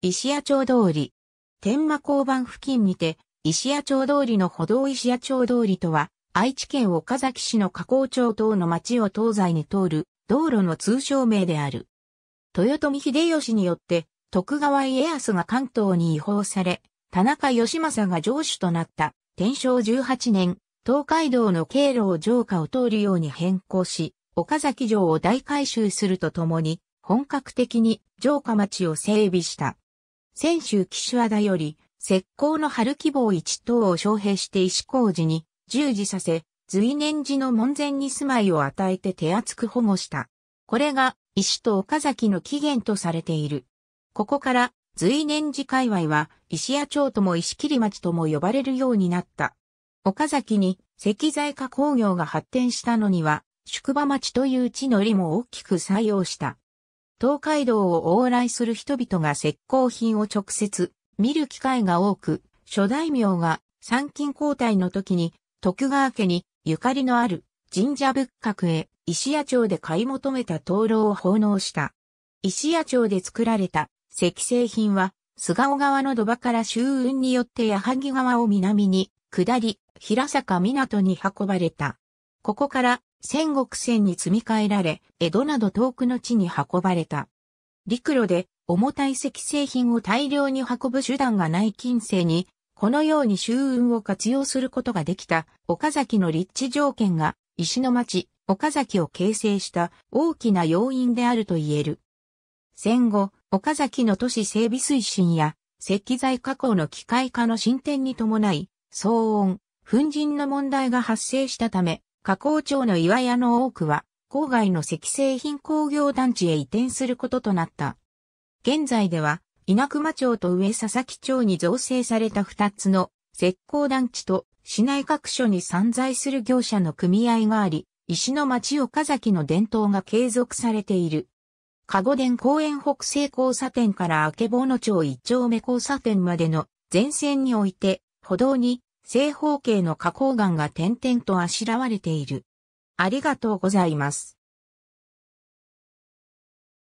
石屋町通り。天馬交番付近にて、石屋町通りの歩道石屋町通りとは、愛知県岡崎市の加工町等の町を東西に通る道路の通称名である。豊臣秀吉によって、徳川家康が関東に移放され、田中義政が城主となった天正18年、東海道の経路を城下を通るように変更し、岡崎城を大改修するとともに、本格的に城下町を整備した。泉州騎手和田より、石膏の春希望一等を招聘して石工事に従事させ、随年寺の門前に住まいを与えて手厚く保護した。これが、石と岡崎の起源とされている。ここから、随年寺界隈は、石屋町とも石切町とも呼ばれるようになった。岡崎に石材化工業が発展したのには、宿場町という地のりも大きく採用した。東海道を往来する人々が石膏品を直接見る機会が多く、諸大名が参勤交代の時に徳川家にゆかりのある神社仏閣へ石屋町で買い求めた灯籠を奉納した。石屋町で作られた石製品は、菅尾川の土場から周運によって矢作川を南に下り、平坂港に運ばれた。ここから戦国戦に積み替えられ、江戸など遠くの地に運ばれた。陸路で重たい石製品を大量に運ぶ手段がない近世に、このように周運を活用することができた岡崎の立地条件が石の町、岡崎を形成した大きな要因であると言える。戦後、岡崎の都市整備推進や石材加工の機械化の進展に伴い、騒音、粉塵の問題が発生したため、加工町の岩屋の多くは、郊外の石製品工業団地へ移転することとなった。現在では、稲熊町と上佐々木町に造成された二つの石膏団地と市内各所に散在する業者の組合があり、石の町岡崎の伝統が継続されている。加護殿公園北西交差点から明けぼの町一丁目交差点までの全線において、歩道に正方形の花崗岩が点々とあしらわれている。ありがとうございます。